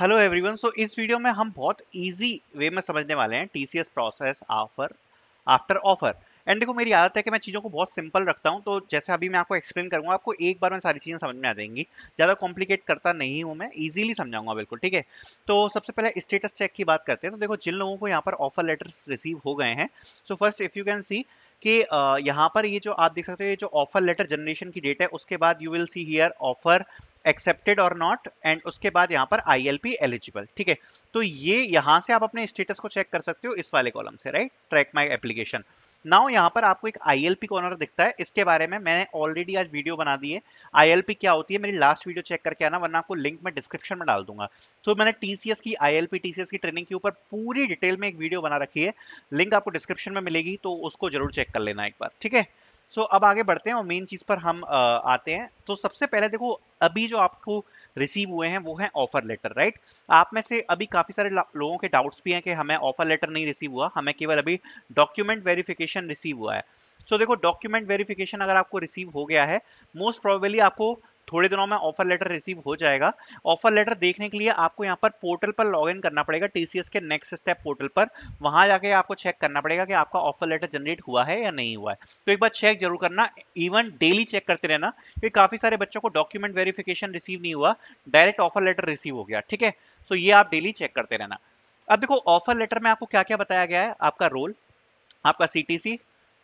hello everyone so इस video में हम बहुत इजी वे में समझने वाले हैं TCS process offer after offer and देखो मेरी आदत है कि मैं चीज़ों को बहुत सिंपल रखता हूँ तो जैसे अभी मैं आपको एक्सप्लेन करूंगा आपको एक बार में सारी चीज़ें समझ में आ जाएंगी ज़्यादा कॉम्प्लिकेट करता नहीं हूँ मैं ईजिली समझाऊंगा बिल्कुल ठीक है तो सबसे पहले स्टेटस चेक की बात करते हैं तो देखो जिन लोगों को यहाँ पर ऑफर लेटर्स रिसीव हो गए हैं so first if you can see कि यहाँ पर ये जो आप देख सकते हो ये जो ऑफर लेटर जनरेशन की डेट है उसके बाद you will see here offer accepted और नॉट एंड उसके बाद यहाँ पर आई एलिजिबल ठीक है तो ये यहाँ से आप अपने स्टेटस को चेक कर सकते हो इस वाले कॉलम से right track my application now यहाँ पर आपको एक आईएलपी कॉर्नर दिखता है इसके बारे में मैंने ऑलरेडी आज वीडियो बना दी है पी क्या होती है मेरी लास्ट वीडियो चेक करके आना वरना आपको लिंक में डिस्क्रिप्शन में डाल दूंगा तो मैंने टीसीएस की आईएलपी टीसीएस की ट्रेनिंग के ऊपर पूरी डिटेल में एक वीडियो बना रखी है लिंक आपको डिस्क्रिप्शन में मिलेगी तो उसको जरूर चेक कर लेना एक बार ठीक है सो so, अब आगे बढ़ते हैं और मेन चीज़ पर हम आ, आते हैं तो सबसे पहले देखो अभी जो आपको रिसीव हुए हैं वो है ऑफर लेटर राइट आप में से अभी काफ़ी सारे लोगों के डाउट्स भी हैं कि हमें ऑफर लेटर नहीं रिसीव हुआ हमें केवल अभी डॉक्यूमेंट वेरिफिकेशन रिसीव हुआ है सो so, देखो डॉक्यूमेंट वेरिफिकेशन अगर आपको रिसीव हो गया है मोस्ट प्रोबेबली आपको थोड़े दिनों में ऑफर लेटर रिसीव हो जाएगा ऑफर लेटर देखने के लिए आपको यहाँ पर पोर्टल पर लॉग करना पड़ेगा टीसीएस के नेक्स्ट स्टेप पोर्टल पर वहां जाके आपको चेक करना पड़ेगा कि आपका ऑफर लेटर जनरेट हुआ है या नहीं हुआ है तो एक बार चेक जरूर करना इवन डेली चेक करते रहना क्योंकि काफी सारे बच्चों को डॉक्यूमेंट वेरिफिकेशन रिसीव नहीं हुआ डायरेक्ट ऑफर लेटर रिसीव हो गया ठीक है सो ये आप डेली चेक करते रहना अब देखो ऑफर लेटर में आपको क्या क्या बताया गया है आपका रोल आपका सी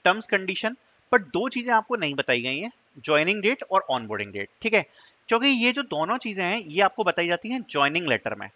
टर्म्स कंडीशन पर दो चीजें आपको नहीं बताई गई हैं ज्वाइनिंग डेट और ऑनबोर्डिंग डेट ठीक है क्योंकि ये जो दोनों चीज़ें हैं ये आपको बताई जाती हैं ज्वाइनिंग लेटर में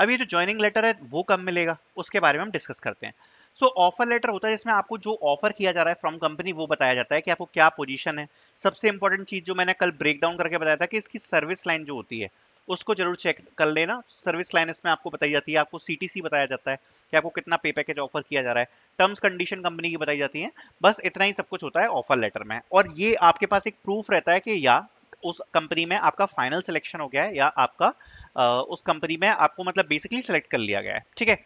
अब ये जो ज्वाइनिंग लेटर है वो कब मिलेगा उसके बारे में हम डिस्कस करते हैं सो ऑफर लेटर होता है जिसमें आपको जो ऑफर किया जा रहा है फ्रॉम कंपनी वो बताया जाता है कि आपको क्या पोजीशन है सबसे इंपॉर्टेंट चीज़ जो मैंने कल ब्रेक डाउन करके बताया था कि इसकी सर्विस लाइन जो होती है उसको जरूर चेक कर लेना सर्विस लाइन इसमें आपको बताई जाती है आपको सी बताया जाता है कि आपको कितना पे पैकेज ऑफर किया जा रहा है टर्म्स कंडीशन कंपनी की बताई जाती है बस इतना ही सब कुछ होता है ऑफर लेटर में और ये आपके पास एक प्रूफ रहता है कि या उस कंपनी में आपका फाइनल सिलेक्शन हो गया है या आपका आ, उस कंपनी में आपको मतलब बेसिकली सिलेक्ट कर लिया गया है ठीक है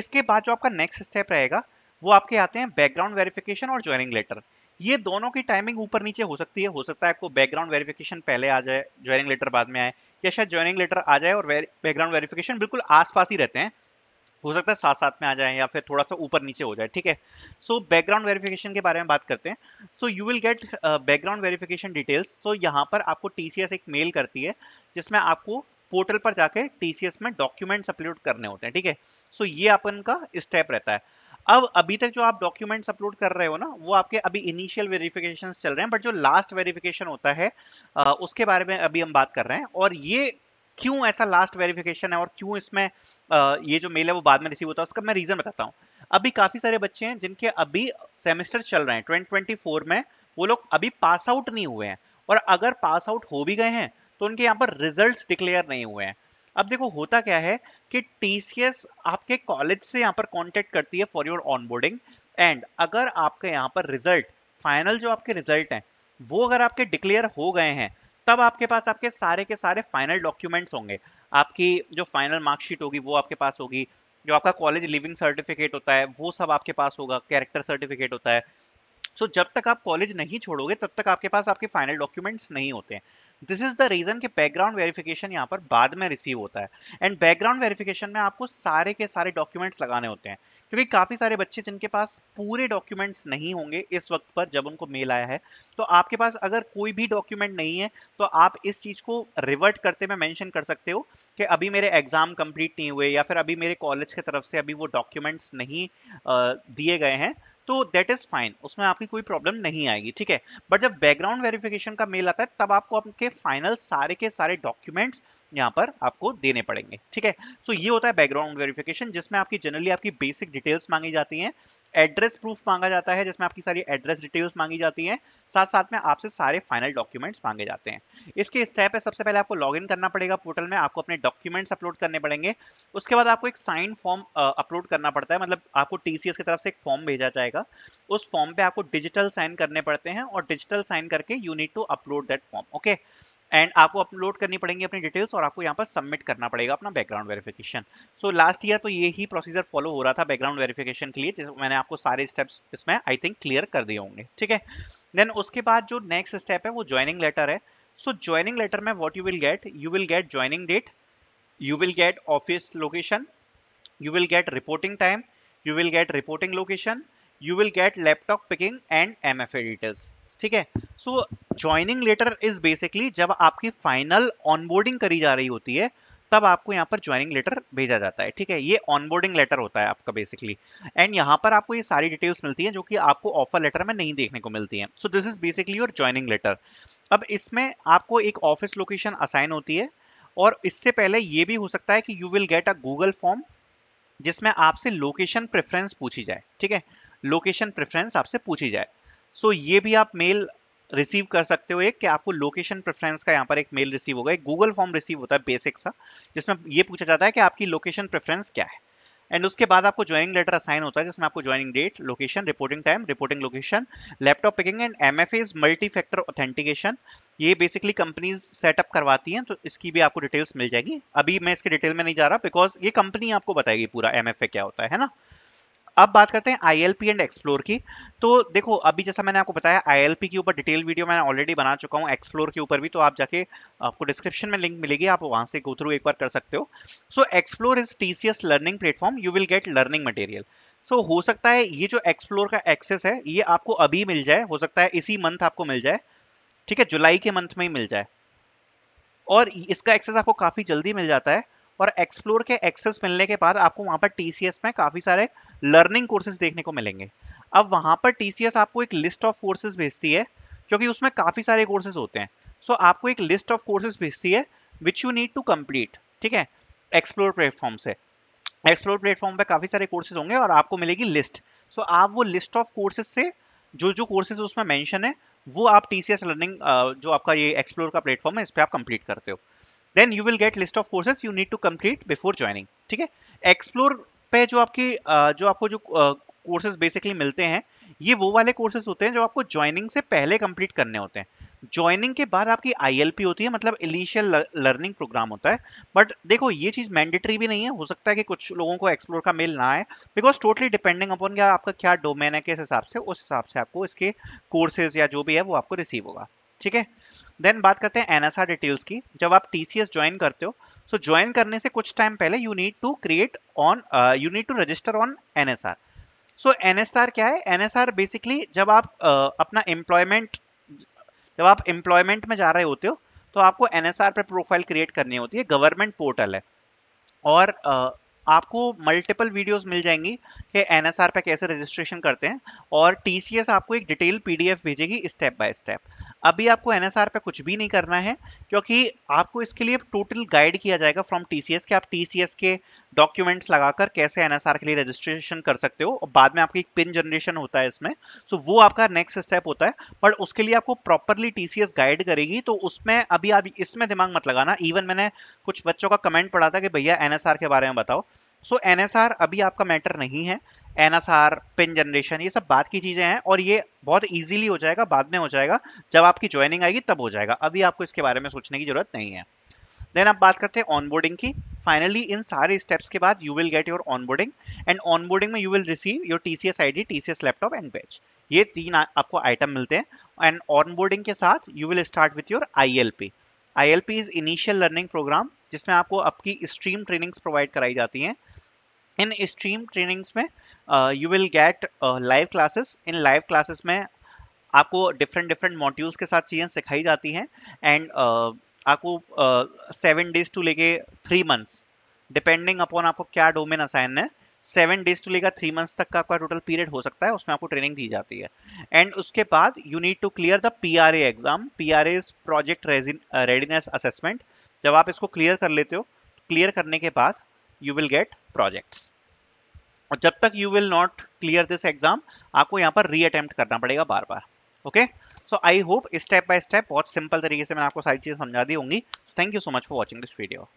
इसके बाद जो आपका नेक्स्ट स्टेप रहेगा वो आपके आते हैं बैकग्राउंड वेरिफिकेशन और ज्वाइनिंग लेटर ये दोनों की टाइमिंग ऊपर नीचे हो सकती है हो सकता है आपको बैकग्राउंड वेरिफिकेशन पहले आ जाए ज्वाइनिंग लेटर बाद में आए या शायद ज्वाइनिंग लेटर आ जाए और बैकग्राउंड वेरिफिकेशन बिल्कुल आसपास ही रहते हैं हो सकता है साथ साथ में आ जाए या फिर थोड़ा सा ऊपर नीचे हो जाए ठीक है सो बैकग्राउंड वेरिफिकेशन के बारे में बात करते हैं so you will get background verification details so यहाँ पर आपको टी एक मेल करती है जिसमें आपको पोर्टल पर जाके टी में डॉक्यूमेंट्स अपलोड करने होते हैं ठीक है सो so, ये अपन का स्टेप रहता है अब अभी तक जो आप डॉक्यूमेंट्स अपलोड कर रहे हो ना वो आपके अभी इनिशियल वेरिफिकेशन चल रहे हैं बट जो लास्ट वेरिफिकेशन होता है उसके बारे में अभी हम बात कर रहे हैं और ये क्यों ऐसा लास्ट वेरिफिकेशन है और क्यों इसमें ये जो मेल है वो बाद में रिसीव होता है उसका मैं रीज़न बताता हूँ अभी काफ़ी सारे बच्चे हैं जिनके अभी सेमेस्टर चल रहे हैं ट्वेंटी में वो लोग अभी पास आउट नहीं हुए हैं और अगर पास आउट हो भी गए हैं तो उनके यहाँ पर रिजल्ट डिक्लेयर नहीं हुए हैं अब देखो होता क्या है कि TCS आपके कॉलेज से यहाँ पर कॉन्टेक्ट करती है फॉर योर ऑनबोर्डिंग एंड अगर आपके यहाँ पर रिजल्ट फाइनल जो आपके रिजल्ट हैं वो अगर आपके डिक्लेयर हो गए हैं तब आपके पास आपके सारे के सारे फाइनल डॉक्यूमेंट्स होंगे आपकी जो फाइनल मार्कशीट होगी वो आपके पास होगी जो आपका कॉलेज लिविंग सर्टिफिकेट होता है वो सब आपके पास होगा कैरेक्टर सर्टिफिकेट होता है सो so, जब तक आप कॉलेज नहीं छोड़ोगे तब तक आपके पास आपके फाइनल डॉक्यूमेंट्स नहीं होते हैं दिस इज द रीजन कि बैकग्राउंड वेरिफिकेशन यहाँ पर बाद में रिसीव होता है एंड बैकग्राउंड वेरिफिकेशन में आपको सारे के सारे डॉक्यूमेंट्स लगाने होते हैं क्योंकि काफ़ी सारे बच्चे जिनके पास पूरे डॉक्यूमेंट्स नहीं होंगे इस वक्त पर जब उनको मेल आया है तो आपके पास अगर कोई भी डॉक्यूमेंट नहीं है तो आप इस चीज़ को रिवर्ट करते में मेंशन कर सकते हो कि अभी मेरे एग्ज़ाम कंप्लीट नहीं हुए या फिर अभी मेरे कॉलेज की तरफ से अभी वो डॉक्यूमेंट्स नहीं दिए गए हैं तो दैट इज फाइन उसमें आपकी कोई प्रॉब्लम नहीं आएगी ठीक है बट जब बैकग्राउंड वेरिफिकेशन का मेल आता है तब आपको आपके फाइनल सारे के सारे डॉक्यूमेंट्स यहाँ पर आपको देने पड़ेंगे ठीक है सो so, ये होता है बैकग्राउंड वेरिफिकेशन जिसमें आपकी जनरली आपकी बेसिक डिटेल्स मांगी जाती हैं एड्रेस प्रूफ मांगा जाता है जिसमें आपकी सारी एड्रेस डिटेल्स मांगी जाती हैं साथ साथ में आपसे सारे फाइनल डॉक्यूमेंट्स मांगे जाते हैं इसके स्टेप है सबसे पहले आपको लॉगिन करना पड़ेगा पोर्टल में आपको अपने डॉक्यूमेंट्स अपलोड करने पड़ेंगे उसके बाद आपको एक साइन फॉर्म अपलोड करना पड़ता है मतलब आपको टीसीएस की तरफ से एक फॉर्म भेजा जाएगा उस फॉर्म पर आपको डिजिटल साइन करने पड़ते हैं और डिजिटल साइन करके you need to upload that form okay and आपको अपलोड करनी पड़ेगी अपनी डिटेल्स और आपको यहाँ पर सबमिट करना पड़ेगा अपना background verification so last year तो ये ही प्रोसीजर फॉलो हो रहा था बैकग्राउंड वेरिफिकेशन के लिए जैसे मैंने आपको सारे स्टेप्स इसमें आई थिंक क्लियर कर दिए होंगे ठीक है देन उसके बाद जो नेक्स्ट स्टेप है वो ज्वाइनिंग लेटर है सो ज्वाइनिंग लेटर में what you will get you will get joining date you will get office location get reporting time you will get reporting location you will get laptop picking and M F A details ठीक है so joining letter is basically जब आपकी final onboarding करी जा रही होती है तब आपको यहाँ पर ज्वाइनिंग लेटर भेजा जाता है ठीक है ये ऑनबोर्डिंग लेटर होता है आपका बेसिकली एंड यहाँ पर आपको ये सारी डिटेल्स मिलती हैं जो कि आपको ऑफर लेटर में नहीं देखने को मिलती हैं so this is basically your joining letter अब इसमें आपको एक ऑफिस लोकेशन असाइन होती है और इससे पहले ये भी हो सकता है कि you will get a Google form जिसमें आपसे लोकेशन प्रेफरेंस पूछी जाए ठीक है लोकेशन प्रेफरेंस आपसे पूछी जाए सो ये भी आप मेल रिसीव कर सकते हो एक कि आपको लोकेशन प्रेफरेंस का यहाँ पर एक मेल रिसीव होगा एक गूगल फॉर्म रिसीव होता है बेसिक सा जिसमें ये पूछा जाता है कि आपकी लोकेशन प्रेफरेंस क्या है एंड उसके बाद आपको ज्वाइनिंग लेटर असाइन होता है जिसमें आपको joining date location reporting time reporting location laptop picking and M F A multi factor authentication ये बेसिकली कंपनीज सेटअप करवाती हैं तो इसकी भी आपको डिटेल्स मिल जाएगी अभी मैं इसके डिटेल में नहीं जा रहा बिकॉज ये कंपनी आपको बताएगी पूरा एम क्या होता है ना अब बात करते हैं I L P and Xplore की तो देखो अभी जैसा मैंने आपको बताया आई एल पी के ऊपर डिटेल वीडियो मैंने ऑलरेडी बना चुका हूँ एक्सप्लोर के ऊपर भी तो आप जाके आपको डिस्क्रिप्शन में लिंक मिलेगी आप वहाँ से गो थ्रू एक बार कर सकते हो so Xplore is T C S learning platform you will get learning material so हो सकता है ये जो एक्सप्लोर का एक्सेस है ये आपको अभी मिल जाए हो सकता है इसी मंथ आपको मिल जाए ठीक है जुलाई के मंथ में ही मिल जाए और इसका एक्सेस आपको काफ़ी जल्दी मिल जाता है और एक्सप्लोर के एक्सेस मिलने के बाद आपको वहां पर टीसीएस में काफ़ी सारे लर्निंग कोर्सेज देखने को मिलेंगे अब वहां पर टीसीएस आपको एक लिस्ट ऑफ कोर्सेज भेजती है क्योंकि उसमें काफ़ी सारे कोर्सेज होते हैं सो so, आपको एक लिस्ट ऑफ कोर्सेज भेजती है which you need to complete ठीक है एक्सप्लोर प्लेटफॉर्म से एक्सप्लोर प्लेटफॉर्म पर काफ़ी सारे कोर्सेज होंगे और आपको मिलेगी लिस्ट सो so, आप वो लिस्ट ऑफ कोर्सेज से जो जो कोर्सेज उसमें मेंशन है वो आप टीसीएस लर्निंग जो आपका ये एक्सप्लोर का प्लेटफॉर्म है इस पर आप कंप्लीट करते हो then you will get list of courses you need to complete before joining ठीक है एक्सप्लोर पे जो आपकी जो आपको जो कोर्सेज बेसिकली मिलते हैं ये वो वाले कोर्सेज होते हैं जो आपको ज्वाइनिंग से पहले कंप्लीट करने होते हैं ज्वाइनिंग के बाद आपकी आईएलपी होती है मतलब इनिशियल लर्निंग प्रोग्राम होता है बट देखो ये चीज़ मैंडेटरी भी नहीं है हो सकता है कि कुछ लोगों को एक्सप्लोर का मेल ना आए बिकॉज टोटली डिपेंडिंग अपॉन क्या आपका क्या डोमेन है किस हिसाब से उस हिसाब से आपको इसके कोर्सेज या जो भी है वो आपको रिसीव होगा ठीक है देन बात करते हैं एनएसआर डिटेल्स की जब आप टीसीएस ज्वाइन करते हो सो so ज्वाइन करने से कुछ टाइम पहले you need to create on you need to register on NSR so NSR क्या है एनएसआर बेसिकली जब आप uh, अपना एम्प्लॉयमेंट जब आप एम्प्लॉयमेंट में जा रहे होते हो तो आपको एनएसआर पर प्रोफाइल क्रिएट करनी होती है गवर्नमेंट पोर्टल है और uh, आपको मल्टीपल वीडियोस मिल जाएंगी कि एनएसआर पे कैसे रजिस्ट्रेशन करते हैं और टीसीएस आपको एक डिटेल पीडीएफ भेजेगी स्टेप बाय स्टेप अभी आपको एनएसआर पे कुछ भी नहीं करना है क्योंकि आपको इसके लिए टोटल गाइड किया जाएगा फ्रॉम टीसीएस के आप टीसीएस के डॉक्यूमेंट्स लगाकर कैसे एनएसआर के लिए रजिस्ट्रेशन कर सकते हो और बाद में आपकी एक पिन जनरेशन होता है इसमें सो वो आपका नेक्स्ट स्टेप होता है बट उसके लिए आपको प्रॉपरली टीसीएस गाइड करेगी तो उसमें अभी आप इसमें दिमाग मत लगाना इवन मैंने कुछ बच्चों का कमेंट पढ़ा था कि भैया एनएसआर के बारे में बताओ सो so, एनएसआर अभी आपका मैटर नहीं है एन पिन जनरेशन ये सब बात की चीज़ें हैं और ये बहुत ईजिली हो जाएगा बाद में हो जाएगा जब आपकी ज्वाइनिंग आएगी तब हो जाएगा अभी आपको इसके बारे में सोचने की ज़रूरत नहीं है देन आप बात करते हैं ऑनबोर्डिंग की फाइनली इन सारे स्टेप्स के बाद you will get your onboarding and onboarding में you will receive your T C S I D T C S laptop and batch ये तीन आपको आइटम मिलते हैं एंड ऑनबोर्डिंग के साथ you will start with your I L P I L P is initial learning program जिसमें आपको आपकी स्ट्रीम ट्रेनिंग्स प्रोवाइड कराई जाती हैं इन स्ट्रीम ट्रेनिंग्स में you will get live classes इन लाइव क्लासेस में आपको डिफरेंट डिफरेंट मॉड्यूल्स के साथ चीज़ें सिखाई जाती हैं एंड uh, आपको सेवन डेज टू लेके थ्री मंथ्स डिपेंडिंग अपॉन आपको क्या डोमेन असाइन है सेवन डेज टू लेकर थ्री मंथ्स तक का आपका टोटल पीरियड हो सकता है उसमें आपको ट्रेनिंग दी जाती है एंड उसके बाद you need to clear the P R exam P R A project readiness assessment जब आप इसको क्लियर कर लेते हो क्लियर करने के बाद यू विल गेट प्रोजेक्ट्स और जब तक you will not clear this exam आपको यहाँ पर री अटेम्प्ट करना पड़ेगा बार बार okay so I hope step by step बहुत सिंपल तरीके से मैंने आपको सारी चीज़ें समझा दी होंगी thank you so much for watching this video